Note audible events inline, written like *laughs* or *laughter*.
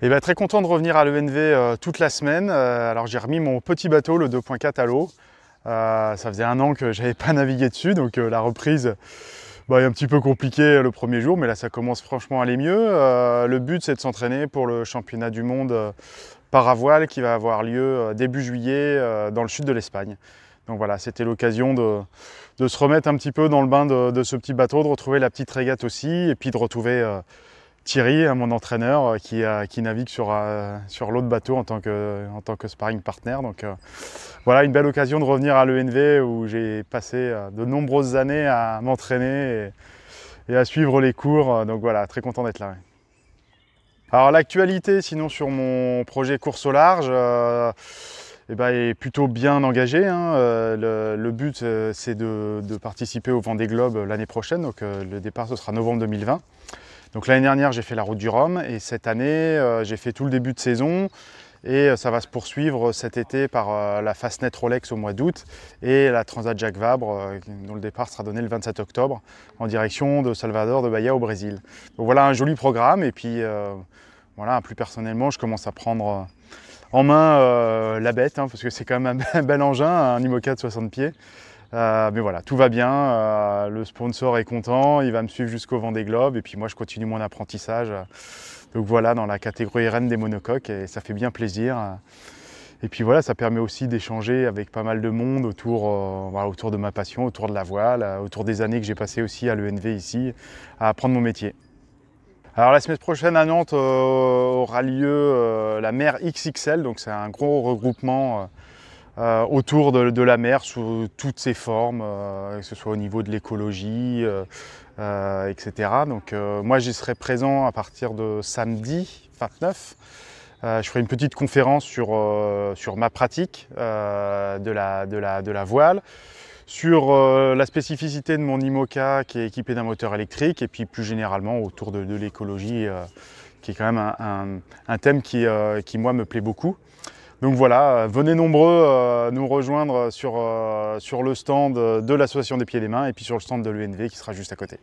Eh ben, très content de revenir à l'ENV euh, toute la semaine. Euh, alors j'ai remis mon petit bateau, le 2.4, à l'eau. Euh, ça faisait un an que j'avais pas navigué dessus, donc la reprise bah, est un petit peu compliquée le premier jour, mais là ça commence franchement à aller mieux. le but c'est de s'entraîner pour le championnat du monde paravoile qui va avoir lieu début juillet dans le sud de l'Espagne. Donc voilà, c'était l'occasion de, se remettre un petit peu dans le bain de, ce petit bateau, de retrouver la petite régate aussi, et puis de retrouver Thierry, mon entraîneur, euh, euh, qui, navigue sur, euh, sur l'autre bateau en tant, que, sparring partner. Donc voilà, une belle occasion de revenir à l'ENV où j'ai passé de nombreuses années à m'entraîner et, à suivre les cours. Donc voilà, très content d'être là. Alors l'actualité, sinon sur mon projet course au large, eh ben, est plutôt bien engagé. Hein. le, but, c'est de, de, participer au Vendée Globe l'année prochaine. Donc le départ, ce sera novembre 2020. Donc l'année dernière, j'ai fait la route du Rhum et cette année, euh, j'ai fait tout le début de saison et euh, ça va se poursuivre cet été par euh, la Fastnet Rolex au mois d'août et la Transat Jacques Vabre dont le départ sera donné le 27 octobre en direction de Salvador de Bahia au Brésil. Donc voilà un joli programme et puis voilà plus personnellement je commence à prendre en main la bête hein, parce que c'est quand même un *laughs* bel engin, un IMOCA de 60 pieds euh, mais voilà, tout va bien, euh, le sponsor est content, il va me suivre jusqu'au vent des globes et puis moi je continue mon apprentissage. Donc voilà, dans la catégorie reine des monocoques et ça fait bien plaisir. Et puis voilà, ça permet aussi d'échanger avec pas mal de monde autour, euh, autour de ma passion, autour de la voile, autour des années que j'ai passées aussi à l'ENV ici, à apprendre mon métier. Alors la semaine prochaine à Nantes aura lieu la mer XXL, donc c'est un gros regroupement euh, autour de, la mer sous toutes ses formes, euh, que ce soit au niveau de l'écologie, euh, etc. Donc moi j'y serai présent à partir de samedi 29. je ferai une petite conférence sur, sur ma pratique de la, voile, sur la spécificité de mon IMOCA qui est équipé d'un moteur électrique et puis plus généralement autour de, l'écologie qui est quand même un, thème qui, qui moi me plaît beaucoup. Donc voilà, euh, venez nombreux euh, nous rejoindre euh, sur, le stand de l'association des pieds et des mains et puis sur le stand de l'UNV qui sera juste à côté.